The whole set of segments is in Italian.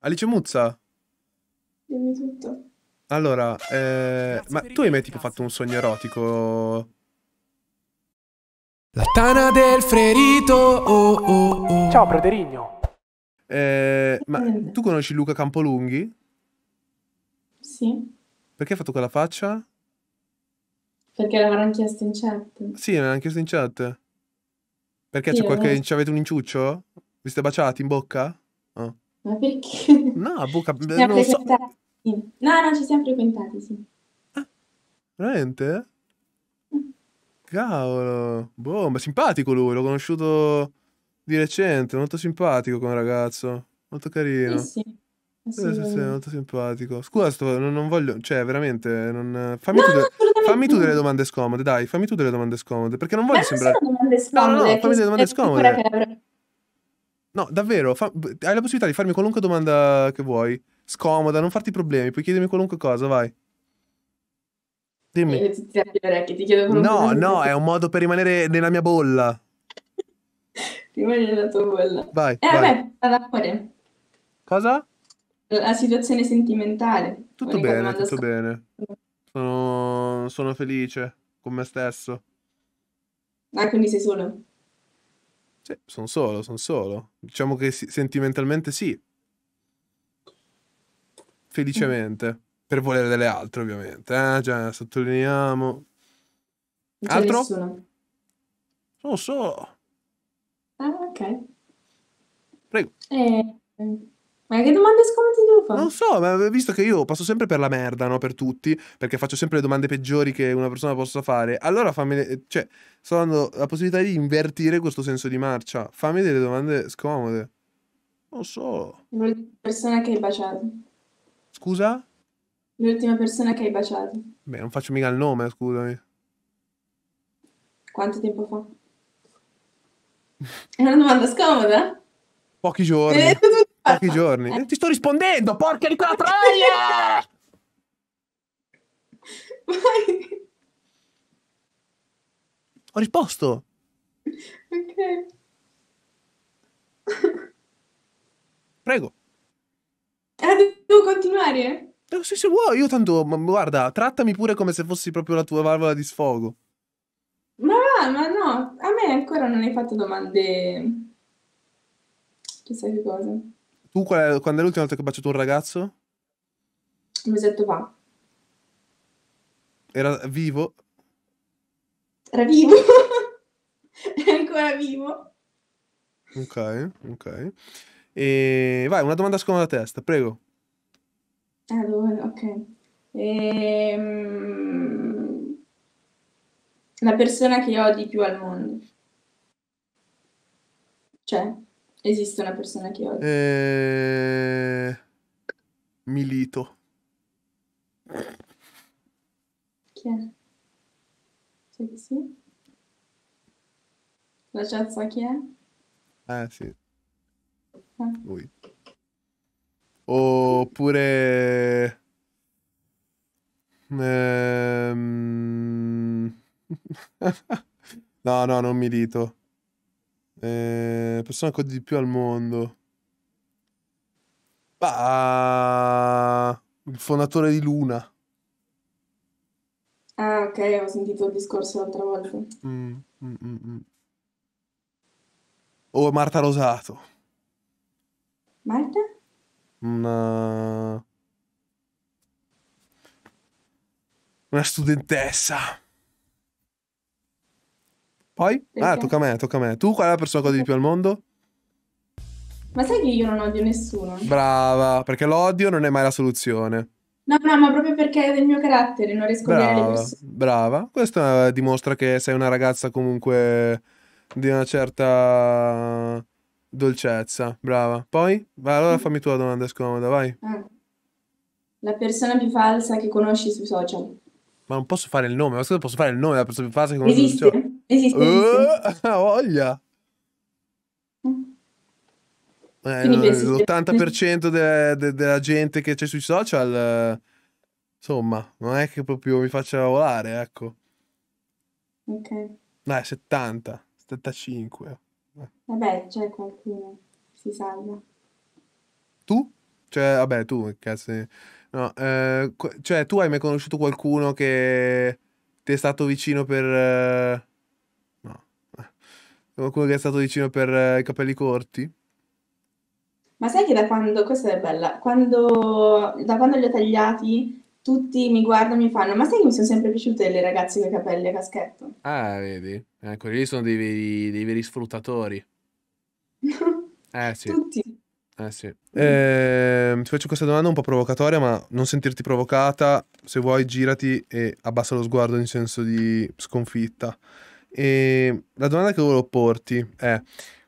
Alice Muzza? Dimmi tutto. Allora, eh, ma tu hai mai tipo fatto un sogno erotico? La tana del ferito, oh, oh, oh. Ciao, Proterigno. Eh, ma tu conosci Luca Campolunghi? Sì. Perché hai fatto quella faccia? Perché l'avranno chiesto in chat. Sì, l'avranno chiesto in chat. Perché sì, c'è qualche... Avete un inciuccio? Vi siete baciati in bocca? Oh. Ma perché? No, buca, ci non lo so. No, no, ci siamo frequentati, sì. Ah, veramente? Cavolo, boh, ma simpatico lui, l'ho conosciuto di recente, molto simpatico come ragazzo, molto carino. Sì, sì. Eh, sì, sì, sì, molto simpatico. Scusa, sto, non, non, voglio, cioè, veramente, non, fammi, no, tu de- fammi, tu delle domande scomode, dai, fammi tu delle domande scomode, perché non voglio ma sembrare... Non sono domande scomode. No, no, no fammi delle cioè, domande scomode. No, davvero, fa... hai la possibilità di farmi qualunque domanda che vuoi. Scomoda, non farti problemi, puoi chiedermi qualunque cosa, vai. Dimmi. No, no, è un modo per rimanere nella mia bolla. Rimani nella tua bolla. Vai. Eh, vai. vabbè, all'amore. Cosa? La situazione sentimentale. Tutto bene, tutto sc- bene. Sono... sono felice con me stesso. Ah, quindi sei solo? Sì, sono solo, sono solo. Diciamo che sentimentalmente sì. Felicemente. Mm. Per volere delle altre, ovviamente. Eh, già, sottolineiamo. Non Altro? Nessuno. Sono solo. Ah, ok. Prego. Eh, ma che domande scomode tu fai? Non so, ma visto che io passo sempre per la merda, no? Per tutti, perché faccio sempre le domande peggiori che una persona possa fare, allora fammi. cioè, sto dando la possibilità di invertire questo senso di marcia. Fammi delle domande scomode. Non so. L'ultima persona che hai baciato. Scusa? L'ultima persona che hai baciato. Beh, non faccio mica il nome, scusami. Quanto tempo fa? È una domanda scomoda? Pochi giorni. Eh, pochi giorni. Eh, ti sto rispondendo, porca di quella troia! Vai. Ho risposto. Ok. Prego. Eh, devo continuare? Eh, sì, se vuoi, io tanto, ma guarda, trattami pure come se fossi proprio la tua valvola di sfogo. Ma va, ma no, a me ancora non hai fatto domande. Chissà che cosa. Tu è, quando è l'ultima volta che hai baciato un ragazzo? Un mesetto fa. Era vivo? Era vivo. è ancora vivo. Ok, ok. E vai, una domanda scomoda a testa, prego. Allora, ah, ok. Ehm... La persona che di più al mondo. Cioè? Esiste una persona che odio. Eh... Milito. Chi è? Sai cioè chi sì? La ciazza chi è? Ah, sì. Ah. Lui. Oppure... Ehm... no, no, non mi Milito. Eh, persona che di più al mondo. Bah, il fondatore di Luna. Ah, ok, ho sentito il discorso l'altra volta. Mm, mm, mm, Oh, Marta Rosato. Marta? Una... Una studentessa. Poi? Perché? Ah, tocca a me, tocca a me. Tu qual è la persona che odi di più al mondo? Ma sai che io non odio nessuno? Brava, perché l'odio non è mai la soluzione. No, no, ma proprio perché è del mio carattere, non riesco brava, a odiare le Brava, questo eh, dimostra che sei una ragazza comunque di una certa dolcezza. Brava. Poi? Vai, allora mm. fammi tu la domanda scomoda, vai. Ah. La persona più falsa che conosci sui social. Ma non posso fare il nome, ma scusa, posso fare il nome della persona più falsa che conosci Esiste? Esiste. Uh, voglia. Eh, l'80% della de, de gente che c'è sui social, insomma, non è che proprio mi faccia lavorare, ecco. Ok. Dai, 70, 75. Vabbè, c'è qualcuno, si salva. Tu? Cioè, vabbè, tu, cazzo. No, eh, cioè, tu hai mai conosciuto qualcuno che ti è stato vicino per... Eh, come quello che è stato vicino per eh, i capelli corti? Ma sai che da quando, questa è bella, quando, da quando li ho tagliati tutti mi guardano e mi fanno ma sai che mi sono sempre piaciute le ragazze con i capelli a caschetto? Ah, vedi? Eh, quelli lì sono dei veri, dei veri sfruttatori. eh sì. Tutti. Eh sì. Eh, ti faccio questa domanda un po' provocatoria, ma non sentirti provocata, se vuoi girati e abbassa lo sguardo in senso di sconfitta. E ehm, la domanda che volevo porti è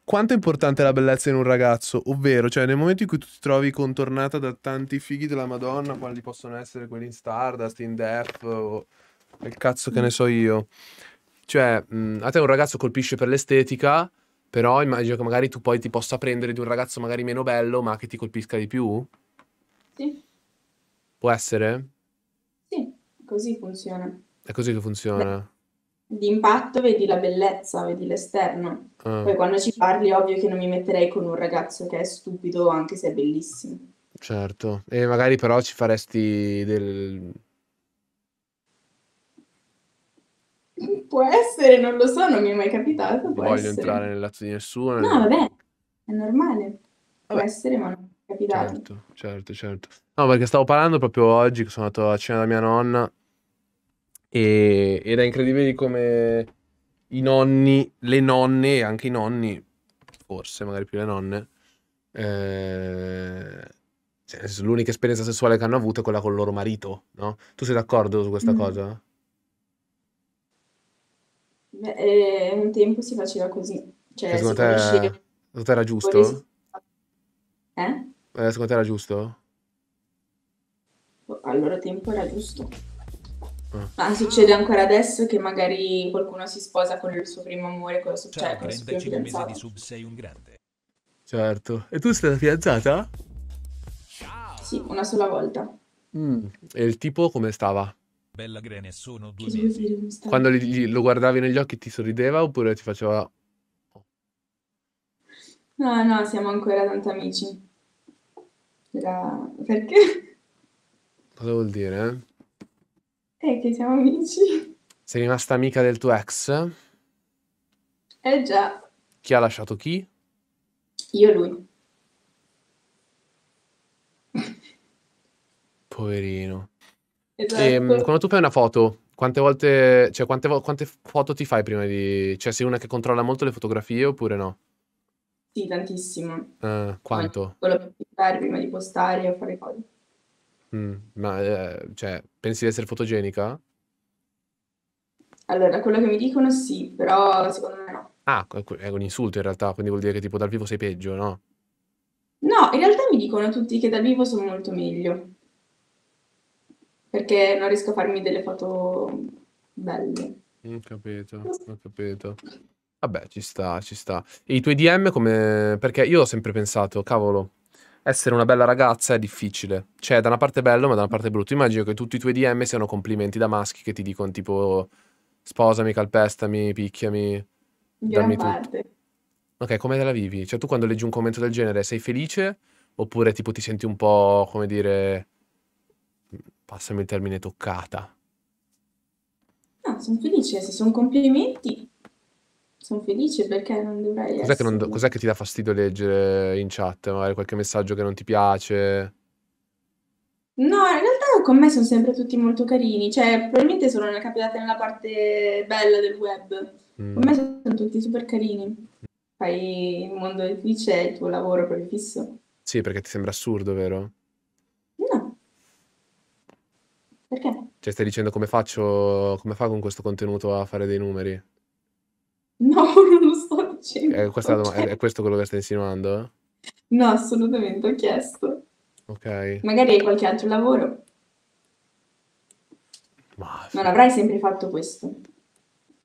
quanto è importante la bellezza in un ragazzo? Ovvero, cioè, nel momento in cui tu ti trovi contornata da tanti fighi della Madonna, quali possono essere quelli in Stardust, in Death o il cazzo che ne so io. Cioè, mh, a te un ragazzo colpisce per l'estetica, però immagino che magari tu poi ti possa prendere di un ragazzo magari meno bello, ma che ti colpisca di più? Sì. Può essere? Sì, così funziona. È così che funziona. Beh di impatto vedi la bellezza, vedi l'esterno. Ah. Poi quando ci parli, ovvio che non mi metterei con un ragazzo che è stupido, anche se è bellissimo. Certo, e magari però ci faresti del... Può essere, non lo so, non mi è mai capitato. Non voglio essere. entrare nel lazzo di nessuno. No, vabbè, è normale. Vabbè. Può essere, ma non è capitato. Certo, certo, certo. No, perché stavo parlando proprio oggi che sono andato a cena da mia nonna e, ed è incredibile come i nonni, le nonne e anche i nonni, forse magari più le nonne, eh, cioè, l'unica esperienza sessuale che hanno avuto è quella con il loro marito, no? Tu sei d'accordo su questa mm. cosa? Beh, eh, un tempo si faceva così. Cioè, cioè secondo, te, secondo te era giusto? Eh? eh? Secondo te era giusto? Al loro tempo era giusto. Ma succede ancora adesso che magari qualcuno si sposa con il suo primo amore, cosa succede? cioè, con il suo primo fidanzato. mesi di sub sei un grande. Certo. E tu sei stata fidanzata? Sì, una sola volta. Mm. E il tipo come stava? Bella grene, sono due mesi. Quando li, li, lo guardavi negli occhi ti sorrideva oppure ti faceva... No, no, siamo ancora tanto amici. Era... Perché? Cosa vuol dire? Eh? Eh, che siamo amici. Sei rimasta amica del tuo ex? Eh già. Chi ha lasciato chi? Io e lui. Poverino. Esatto. E, ehm, quando tu fai una foto, quante volte, cioè quante, quante foto ti fai prima di... Cioè sei una che controlla molto le fotografie oppure no? Sì, tantissimo. Eh, quanto? Quello che fare prima di postare o fare cose. Mh, mm, ma, ehm, cioè, pensi di essere fotogenica? Allora, quello che mi dicono sì, però secondo me no. Ah, è un insulto in realtà, quindi vuol dire che tipo dal vivo sei peggio, no? No, in realtà mi dicono tutti che dal vivo sono molto meglio. Perché non riesco a farmi delle foto belle. Mh, mm, capito, ho capito. Vabbè, ci sta, ci sta. E i tuoi DM come perché io ho sempre pensato: "Cavolo" essere una bella ragazza è difficile. Cioè, da una parte bello, ma da una parte brutto. Immagino che tutti i tuoi DM siano complimenti da maschi che ti dicono tipo sposami, calpestami, picchiami, dammi tutto. Ok, come te la vivi? Cioè, tu quando leggi un commento del genere sei felice oppure tipo ti senti un po', come dire, passami il termine, toccata? No, ah, sono felice, se sono complimenti sono felice perché non dovrei cos'è che, non do- cos'è che ti dà fastidio leggere in chat? Magari qualche messaggio che non ti piace? No, in realtà con me sono sempre tutti molto carini, cioè probabilmente sono capitata nella parte bella del web. Mm. Con me sono tutti super carini. Fai il mondo editrice, è il tuo lavoro proprio fisso. Sì, perché ti sembra assurdo, vero? No. Perché? Cioè stai dicendo come faccio, come fa con questo contenuto a fare dei numeri? No, non lo sto dicendo. Eh, dom- cioè... è, questo quello che stai insinuando? No, assolutamente, ho chiesto. Ok. Magari hai qualche altro lavoro. Ma... Non avrai sempre fatto questo.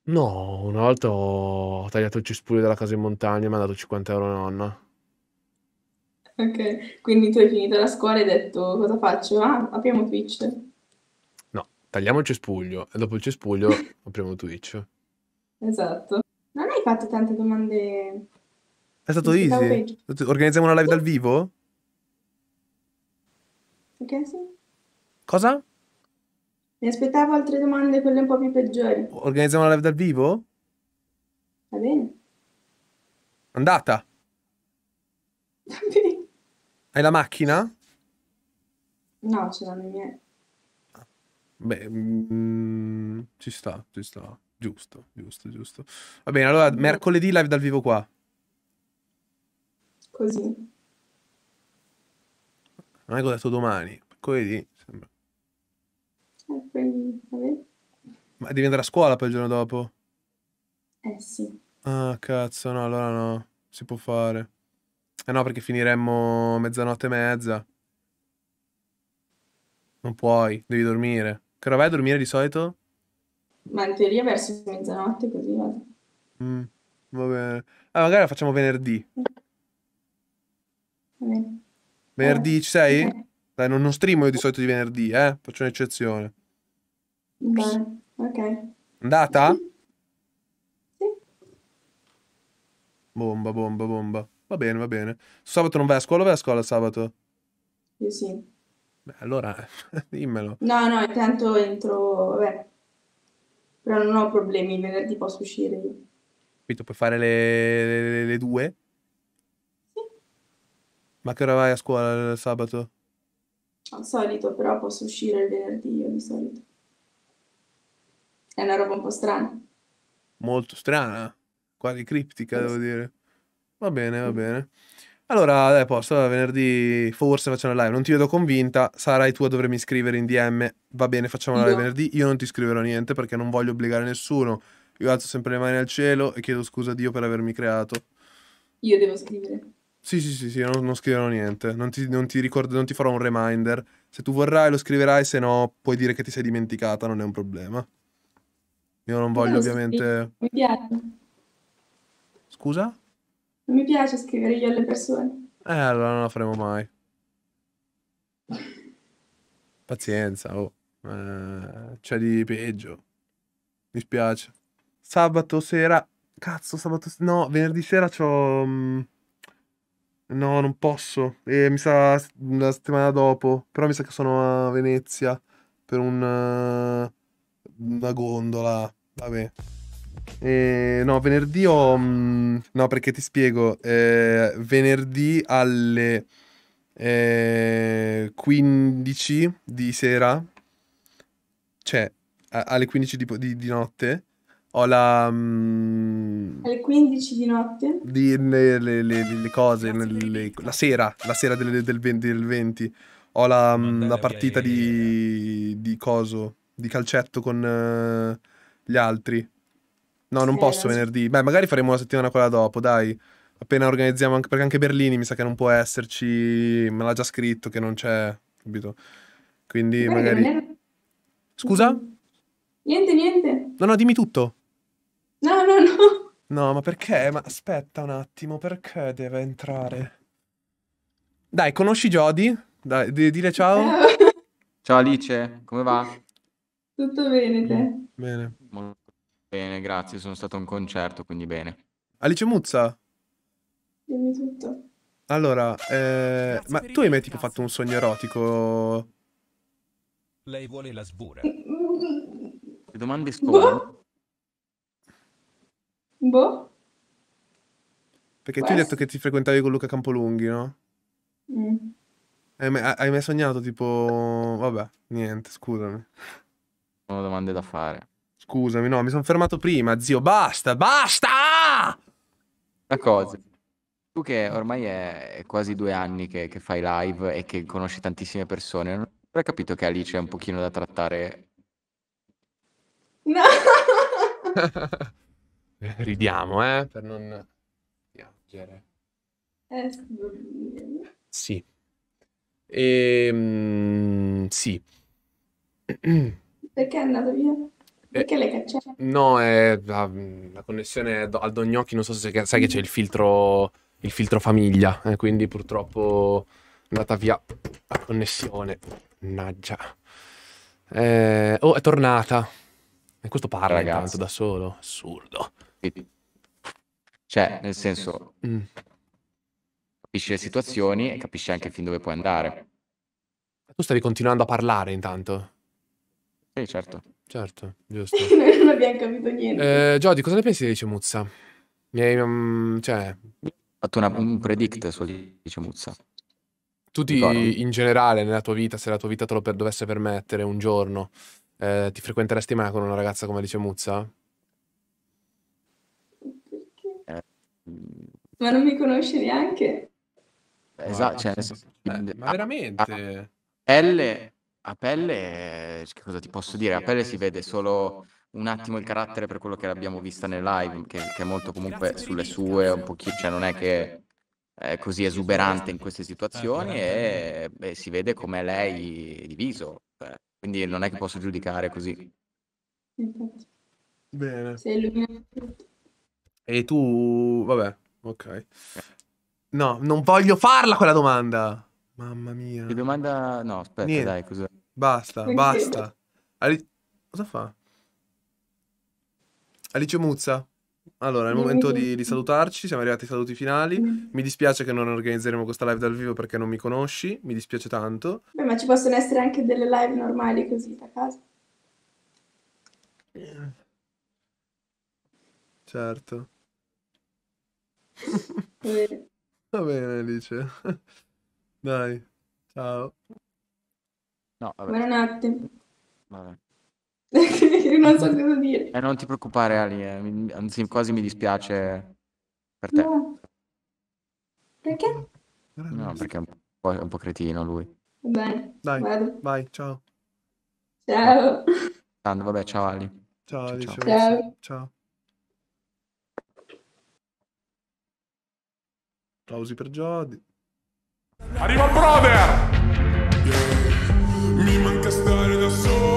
No, una volta ho tagliato il cespuglio della casa in montagna e mi ha dato 50 euro nonna. Ok, quindi tu hai finito la scuola e hai detto cosa faccio? Ah, apriamo Twitch. No, tagliamo il cespuglio e dopo il cespuglio apriamo Twitch. Esatto fatto tante domande. È stato easy. Organizziamo una live dal vivo? Ok, sì? Cosa? Mi aspettavo altre domande, quelle un po' più peggiori. Organizziamo una live dal vivo? Va bene. Andata. Va bene. Hai la macchina? No, ce l'hanno i miei. Beh, mm, ci sta, ci sta. Giusto, giusto, giusto. Va bene, allora mercoledì live dal vivo qua. Così. Non avevo detto domani, mercoledì. Sembra. Ma devi andare a scuola poi il giorno dopo? Eh sì. Ah, cazzo, no, allora no. Si può fare. Eh no, perché finiremmo mezzanotte e mezza. Non puoi, devi dormire. Che ora vai a dormire di solito? Ma in teoria verso mezzanotte così vado. Mm, va bene. Ah, magari la facciamo venerdì. Va bene. Venerdì ci sei? Okay. Eh. Dai, non, non streamo io di solito di venerdì, eh? Faccio un'eccezione. Bene, ok. Andata? Sì. Bomba, bomba, bomba. Va bene, va bene. Sabato non vai a scuola, vai a scuola sabato? Io sì. Beh, allora, dimmelo. No, no, intanto entro... Vabbè, però non ho problemi, venerdì posso uscire io. Qui tu puoi fare le, le, le due? Sì. Ma che ora vai a scuola il sabato? Al solito, però posso uscire il venerdì io di solito. È una roba un po' strana. Molto strana, quasi criptica, sì. devo dire. Va bene, va mm. bene. Allora, dai, posso, venerdì forse facciamo una live, non ti vedo convinta, sarai tu a dovermi scrivere in DM, va bene, facciamo una live venerdì, io non ti scriverò niente perché non voglio obbligare nessuno, io alzo sempre le mani al cielo e chiedo scusa a Dio per avermi creato. Io devo scrivere. Sì, sì, sì, sì non, non scriverò niente, non ti, non ti ricordo, non ti farò un reminder, se tu vorrai lo scriverai, se no puoi dire che ti sei dimenticata, non è un problema. Io non voglio ovviamente... Mi Scusa? Non mi piace scrivere io alle persone. Eh, allora non la faremo mai. Pazienza, oh. Eh, c'è di peggio. Mi spiace. Sabato sera... Cazzo, sabato sera... No, venerdì sera c'ho... Mm, no, non posso. Eh, mi sa la settimana dopo. Però mi sa che sono a Venezia per un... Eh, una gondola. Vabbè. Eh, no, venerdì ho... Mh, mm, no, perché ti spiego. Eh, venerdì alle eh, 15 di sera, cioè a- alle 15 di, di- di notte, ho la... mh, mm, Alle 15 di notte? di- le, le- le- le cose, Grazie nel- le- la sera, la sera del, del 20, del 20. ho la, mh, mm, la partita di, eh. di coso, di calcetto con eh, gli altri. No, non posso venerdì. Beh, magari faremo la settimana quella dopo, dai. Appena organizziamo, anche, perché anche Berlini mi sa che non può esserci, me l'ha già scritto che non c'è, capito? Quindi magari... magari... Scusa? Niente, niente. No, no, dimmi tutto. No, no, no. No, ma perché? Ma aspetta un attimo, perché deve entrare? Dai, conosci Jody? Dai, d- dile ciao. ciao. Ciao Alice, come va? Tutto bene, te? Bene. Mol- Bene, grazie, sono stato a un concerto, quindi bene. Alice Muzza? Dimmi tutto. Allora, eh, ma tu hai mai tipo fatto un sogno erotico? Lei vuole la sbura. Le domande scomode. Boh. boh. Perché Questo. tu hai detto che ti frequentavi con Luca Campolunghi, no? Mm. Hai, mai, hai mai sognato tipo... Vabbè, niente, scusami. Sono domande da fare. Scusami, no, mi sono fermato prima, zio. Basta, basta! La cosa. Tu che ormai è quasi due anni che, che fai live e che conosci tantissime persone, non hai capito che Alice è un pochino da trattare? No! Ridiamo, eh, per non piangere. Eh, sì. Ehm, sì. Perché è andato via? Perché eh, le cancella? No, è, la, la, connessione al Dognocchi. non so se sai che mm. c'è il filtro, il filtro famiglia, eh, quindi purtroppo è andata via la connessione. Mannaggia. Eh, oh, è tornata. E questo parla Ragazzi. da solo. Assurdo. Cioè, nel senso, mm. capisci le situazioni e capisci anche fin dove puoi andare. Tu stavi continuando a parlare intanto. Sì, certo. Certo, giusto. Noi non abbiamo capito niente. Eh, Jody, cosa ne pensi di Alice Muzza? Mi hai, um, cioè... fatto una, un predict su Alice Muzza. Tu ti, in generale, nella tua vita, se la tua vita te lo per, dovesse permettere un giorno, eh, ti frequenteresti mai con una ragazza come Alice Muzza? Perché? Eh, ma non mi conosci neanche? Esatto, cioè, eh, ma veramente? L a pelle, che cosa ti posso dire? A pelle si vede solo un attimo il carattere per quello che l'abbiamo vista nel live, che, che è molto comunque sulle sue, un pochino, cioè non è che è così esuberante in queste eh, situazioni e beh, si vede come lei è diviso, cioè, quindi non è che posso giudicare così. Bene. E tu, vabbè, ok. Eh. No, non voglio farla quella domanda. Mamma mia. Che domanda? No, aspetta, Niente. dai, cos'è? Basta, Quindi... basta. Ali... Cosa fa? Alice Muzza. Allora, è il momento di, di, salutarci, siamo arrivati ai saluti finali. Mm. Mi dispiace che non organizzeremo questa live dal vivo perché non mi conosci, mi dispiace tanto. Beh, ma ci possono essere anche delle live normali così da casa. Certo. Eh. Va bene, Alice. Dai, ciao. No, vabbè. Buonanotte. Vabbè. non so cosa dire. Eh, non ti preoccupare, Ali, eh. anzi, quasi mi dispiace per te. No. Perché? No, perché è un po', un po' cretino lui. Va bene, Dai, vado. vai, ciao. Ciao. Tanto, vabbè, ciao Ali. Ciao, Ciao, ciao. Ciao. ciao. Applausi per Jody. Arriva il brother! Mi manca estar en el sol